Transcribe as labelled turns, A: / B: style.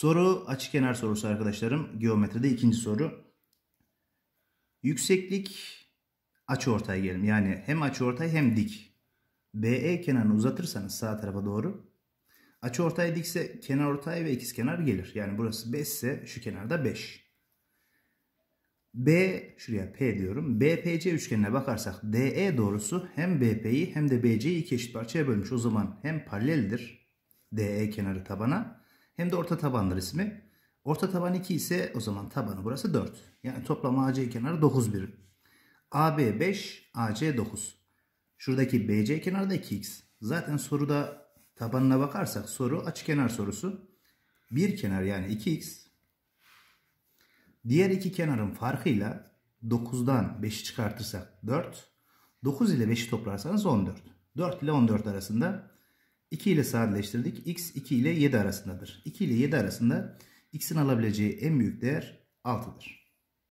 A: Soru açık kenar sorusu arkadaşlarım. Geometride ikinci soru. Yükseklik açıortay gelin Yani hem açıortay hem dik. BE kenarını uzatırsanız sağ tarafa doğru açıortay dikse kenar ortay ve ikizkenar gelir. Yani burası 5 ise şu kenarda 5. B şuraya P diyorum. BPC üçgenine bakarsak DE doğrusu hem BP'yi hem de BC'yi iki eşit parçaya bölmüş. O zaman hem paraleldir DE kenarı tabana hem de orta tabandır ismi. Orta taban 2 ise o zaman tabanı burası 4. Yani toplam AC kenarı 9 birim. AB 5, AC 9. Şuradaki BC kenarı da 2x. Zaten soruda tabanına bakarsak soru kenar sorusu. Bir kenar yani 2x. Diğer iki kenarın farkıyla 9'dan 5'i çıkartırsak 4. 9 ile 5'i toplarsanız 14. 4 ile 14 arasında 2 ile sadeleştirdik. X 2 ile 7 arasındadır. 2 ile 7 arasında X'in alabileceği en büyük değer 6'dır.